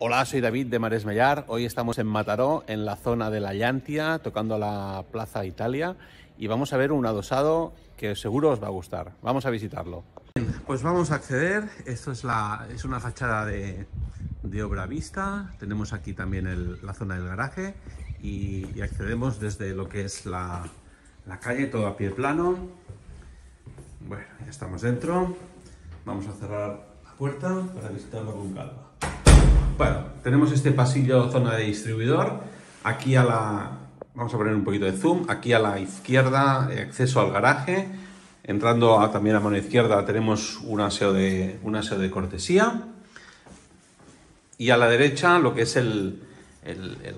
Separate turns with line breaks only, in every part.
Hola, soy David de Mares Mellar. Hoy estamos en Mataró, en la zona de la Llantia, tocando la Plaza Italia, y vamos a ver un adosado que seguro os va a gustar. Vamos a visitarlo. pues vamos a acceder. Esto es, la, es una fachada de, obra vista. Tenemos aquí también la zona del garaje y, accedemos desde lo que es la, la calle, todo a pie plano. Bueno, ya estamos dentro. Vamos a cerrar la puerta para visitarlo con calma. Bueno, tenemos este pasillo zona de distribuidor. Aquí a la... Vamos a poner un poquito de zoom. Aquí a la izquierda, eh, acceso al garaje. Entrando también a mano izquierda tenemos un aseo, de, un aseo de cortesía. Y a la derecha lo que es el,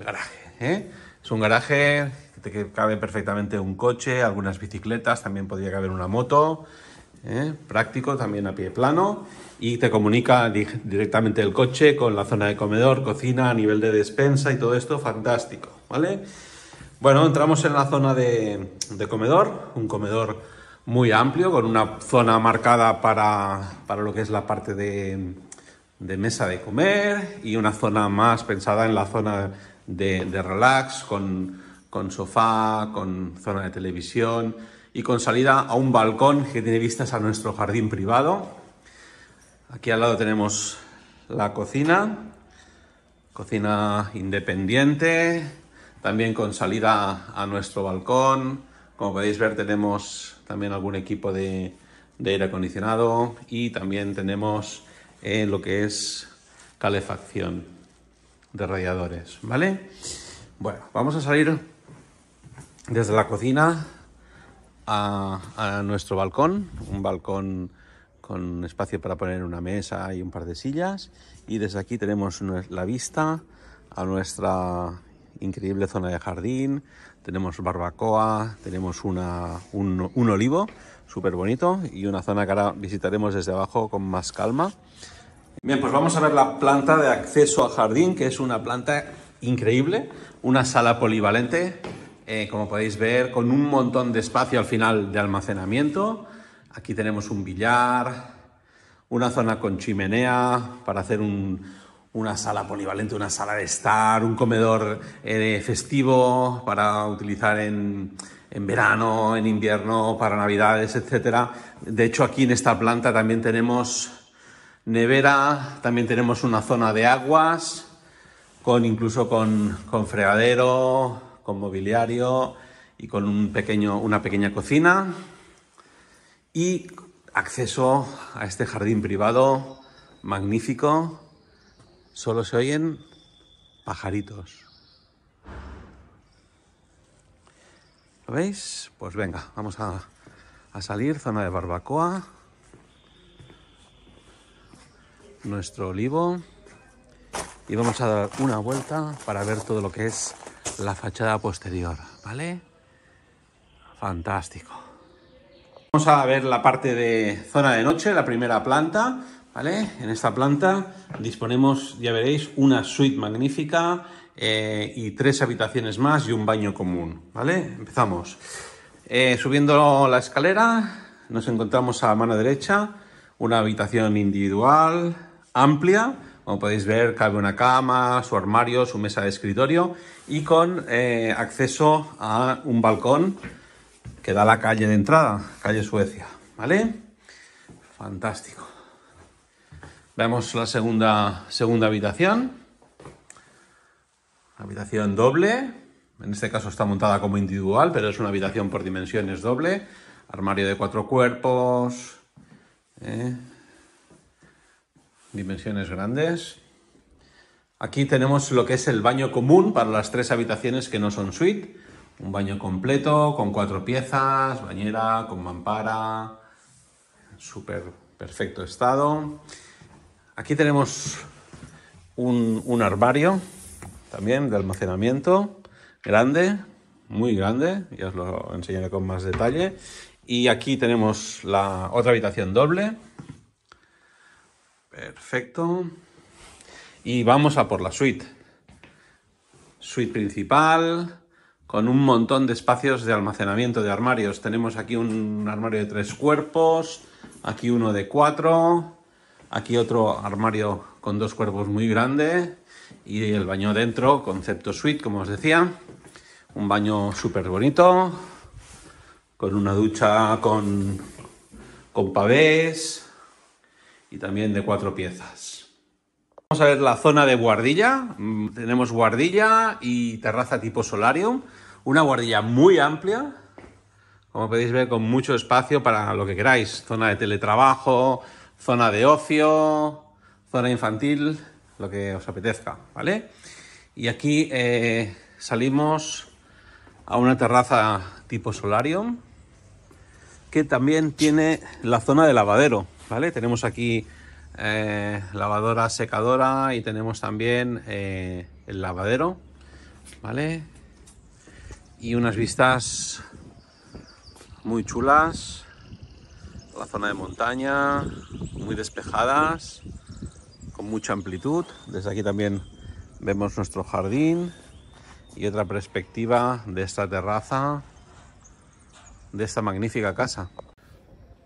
garaje. ¿eh? Es un garaje que cabe perfectamente un coche, algunas bicicletas, también podría caber una moto. ¿eh? práctico también a pie plano y te comunica directamente el coche con la zona de comedor, cocina, a nivel de despensa y todo esto, fantástico, ¿vale? Bueno, entramos en la zona de, comedor, un comedor muy amplio con una zona marcada para, lo que es la parte de, mesa de comer y una zona más pensada en la zona de, relax con sofá, con zona de televisión, y con salida a un balcón que tiene vistas a nuestro jardín privado. Aquí al lado tenemos la cocina, cocina independiente, también con salida a nuestro balcón. Como podéis ver tenemos también algún equipo de, aire acondicionado y también tenemos eh, lo que es calefacción de radiadores, ¿vale? Bueno, vamos a salir desde la cocina a, nuestro balcón, un balcón con espacio para poner una mesa y un par de sillas. Y desde aquí tenemos la vista a nuestra increíble zona de jardín. Tenemos barbacoa, tenemos un, un, olivo súper bonito y una zona que ahora visitaremos desde abajo con más calma. Bien, pues vamos a ver la planta de acceso al jardín, que es una planta increíble, una sala polivalente eh, como podéis ver, con un montón de espacio al final de almacenamiento. Aquí tenemos un billar, una zona con chimenea para hacer una sala polivalente, una sala de estar, un comedor eh, festivo para utilizar en, verano, en invierno, para navidades, etc. De hecho, aquí en esta planta también tenemos nevera, también tenemos una zona de aguas, con incluso con, con fregadero, con mobiliario y con un pequeño, una pequeña cocina y acceso a este jardín privado magnífico. Solo se oyen pajaritos. ¿Lo veis? Pues venga, vamos a, a salir, zona de barbacoa. Nuestro olivo. Y vamos a dar una vuelta para ver todo lo que es la fachada posterior, ¿vale? Fantástico. Vamos a ver la parte de zona de noche, la primera planta, ¿vale? En esta planta disponemos, ya veréis, una suite magnífica eh, y tres habitaciones más y un baño común, ¿vale? Empezamos. Eh, subiendo la escalera nos encontramos a mano derecha una habitación individual amplia como podéis ver, cabe una cama, su armario, su mesa de escritorio y con eh, acceso a un balcón que da a la calle de entrada, calle Suecia, ¿vale? Fantástico. Vemos la segunda, segunda habitación. Habitación doble. En este caso está montada como individual, pero es una habitación por dimensiones doble. Armario de cuatro cuerpos. ¿eh? dimensiones grandes. Aquí tenemos lo que es el baño común para las tres habitaciones que no son suite. Un baño completo con cuatro piezas, bañera, con mampara, súper perfecto estado. Aquí tenemos un, armario también de almacenamiento grande, muy grande, ya os lo enseñaré con más detalle. Y aquí tenemos la otra habitación doble, Perfecto. Y vamos a por la suite. Suite principal, con un montón de espacios de almacenamiento de armarios. Tenemos aquí un armario de tres cuerpos, aquí uno de cuatro, aquí otro armario con dos cuerpos muy grande y el baño dentro, concepto suite, como os decía. Un baño súper bonito, con una ducha con, con pavés, y también de cuatro piezas. Vamos a ver la zona de guardilla. Mm, tenemos guardilla y terraza tipo solarium. Una guardilla muy amplia, como podéis ver, con mucho espacio para lo que queráis. Zona de teletrabajo, zona de ocio, zona infantil, lo que os apetezca, ¿vale? Y aquí eh, salimos a una terraza tipo solarium que también tiene la zona de lavadero. Tenemos aquí eh, lavadora, secadora y tenemos también eh, el lavadero, ¿vale? Y unas vistas muy chulas, la zona de montaña, muy despejadas, con mucha amplitud. Desde aquí también vemos nuestro jardín y otra perspectiva de esta terraza, de esta magnífica casa.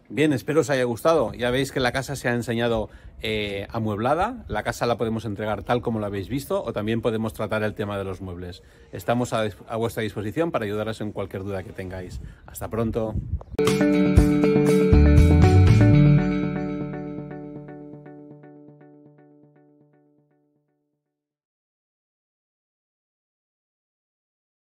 Bien, espero os haya gustado. Ya veis que la casa se ha enseñado eh, amueblada. La casa la podemos entregar tal como la habéis visto o también podemos tratar el tema de los muebles. Estamos a vuestra disposición para ayudaros en cualquier duda que tengáis. Hasta pronto.